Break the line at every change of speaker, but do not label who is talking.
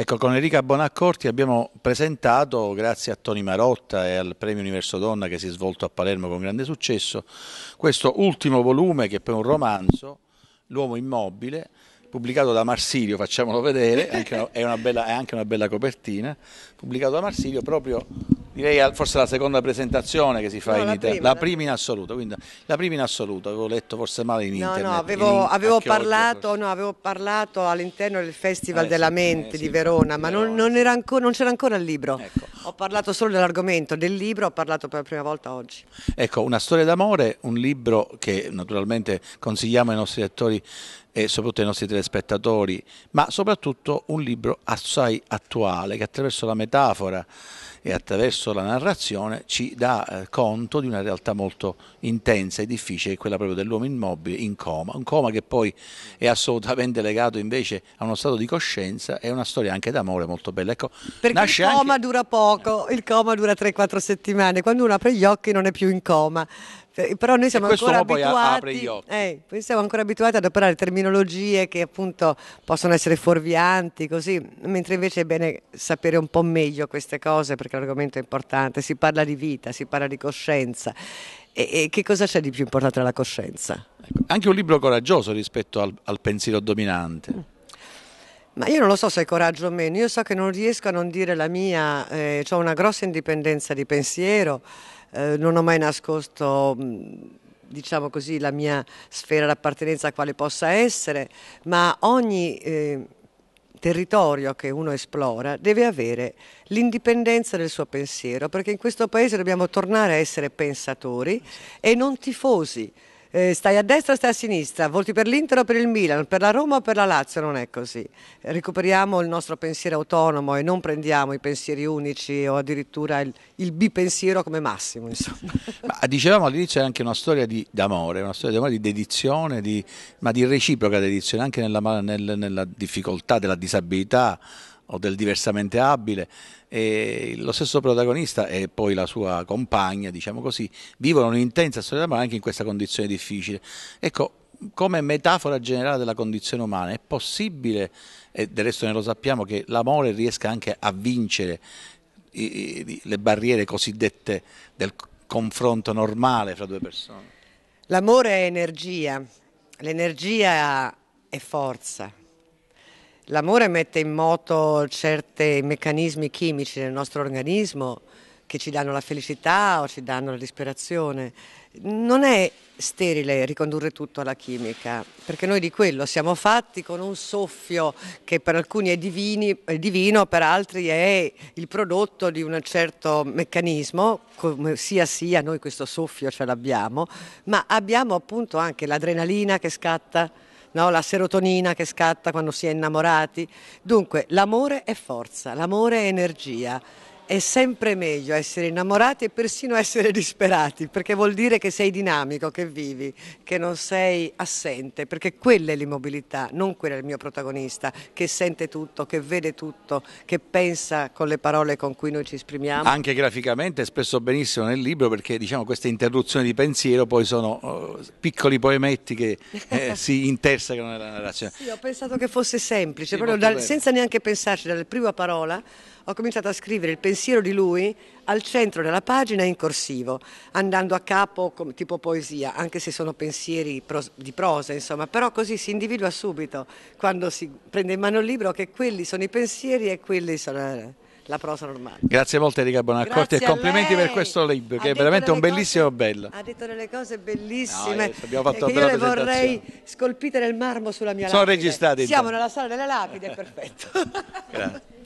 Ecco, con Enrica Bonaccorti abbiamo presentato, grazie a Toni Marotta e al Premio Universo Donna che si è svolto a Palermo con grande successo, questo ultimo volume che è poi un romanzo, L'uomo immobile, pubblicato da Marsilio, facciamolo vedere, è, una bella, è anche una bella copertina, pubblicato da Marsilio proprio direi forse la seconda presentazione che si fa no, in Italia, la prima in assoluto, quindi la prima in assoluto, avevo letto forse male in no, internet. No, avevo, in, avevo,
parlato, no avevo, parlato, all'interno del Festival eh, della eh, Mente eh, di Verona, sì, ma non, non, ancora, non, c'era ancora il libro, ecco. ho parlato solo dell'argomento, del libro ho parlato per la prima volta oggi.
Ecco, una storia d'amore, un libro che naturalmente consigliamo ai nostri lettori e soprattutto ai nostri telespettatori, ma soprattutto un libro assai attuale che attraverso la metafora e attraverso la narrazione ci dà eh, conto di una realtà molto intensa e difficile, quella proprio dell'uomo immobile in coma, un coma che poi è assolutamente legato invece a uno stato di coscienza e una storia anche d'amore molto bella. Ecco, Perché il coma
anche... dura poco, il coma dura 3-4 settimane, quando uno apre gli occhi non è più in coma, eh, però noi siamo ancora abituati. Eh, siamo ancora abituati ad operare terminologie che appunto possono essere fuorvianti, così, mentre invece è bene sapere un po' meglio queste cose perché l'argomento è importante. Si parla di vita, si parla di coscienza. E, e che cosa c'è di più importante della coscienza?
Ecco, anche un libro coraggioso rispetto al, al pensiero dominante. Mm.
Ma io non lo so se è coraggio o meno, io so che non riesco a non dire la mia, eh, ho cioè una grossa indipendenza di pensiero, eh, non ho mai nascosto mm, diciamo così, la mia sfera d'appartenenza a quale possa essere, ma ogni eh, territorio che uno esplora deve avere l'indipendenza del suo pensiero, perché in questo paese dobbiamo tornare a essere pensatori e non tifosi eh, stai a destra, stai a sinistra, volti per l'Inter o per il Milan, per la Roma o per la Lazio, non è così. Recuperiamo il nostro pensiero autonomo e non prendiamo i pensieri unici o addirittura il, il bipensiero come massimo.
Ma dicevamo all'inizio è anche una storia d'amore, una storia d'amore, di dedizione, di, ma di reciproca dedizione, anche nella, nel, nella difficoltà della disabilità o del diversamente abile e lo stesso protagonista e poi la sua compagna, diciamo così, vivono un'intensa storia d'amore anche in questa condizione difficile. Ecco, come metafora generale della condizione umana è possibile, e del resto ne lo sappiamo, che l'amore riesca anche a vincere le barriere cosiddette del confronto normale fra due persone?
L'amore è energia, l'energia
è forza,
L'amore mette in moto certi meccanismi chimici nel nostro organismo che ci danno la felicità o ci danno la disperazione. Non è sterile ricondurre tutto alla chimica, perché noi di quello siamo fatti con un soffio che per alcuni è, divini, è divino, per altri è il prodotto di un certo meccanismo, come sia sia noi questo soffio ce l'abbiamo, ma abbiamo appunto anche l'adrenalina che scatta no? la serotonina che scatta quando si è innamorati. Dunque l'amore è forza, l'amore è energia è sempre meglio essere innamorati e persino essere disperati, perché vuol dire che sei dinamico, che vivi, che non sei assente, perché quella è l'immobilità, non quella è il mio protagonista, che sente tutto, che vede tutto, che pensa con le parole con cui noi ci esprimiamo. Anche
graficamente, spesso benissimo nel libro, perché diciamo queste interruzioni di pensiero poi sono oh, piccoli poemetti che eh, si intersecano nella narrazione.
Sì, ho pensato che fosse semplice, sì, proprio dal, senza neanche pensarci, dalla prima parola ho cominciato a scrivere il pensiero di lui al centro della pagina in corsivo, andando a capo tipo poesia, anche se sono pensieri di prosa, insomma, però così si individua subito quando si prende in mano il libro che quelli sono i pensieri e quelli sono eh, la prosa normale.
Grazie molte Enrica Bonaccorti e complimenti per questo libro ha che è veramente un bellissimo cose, bello. Ha
detto delle cose bellissime no, fatto che io le vorrei scolpite nel marmo sulla mia Sono lapide. Sono registrati. Siamo nella sala delle lapide, perfetto. Grazie.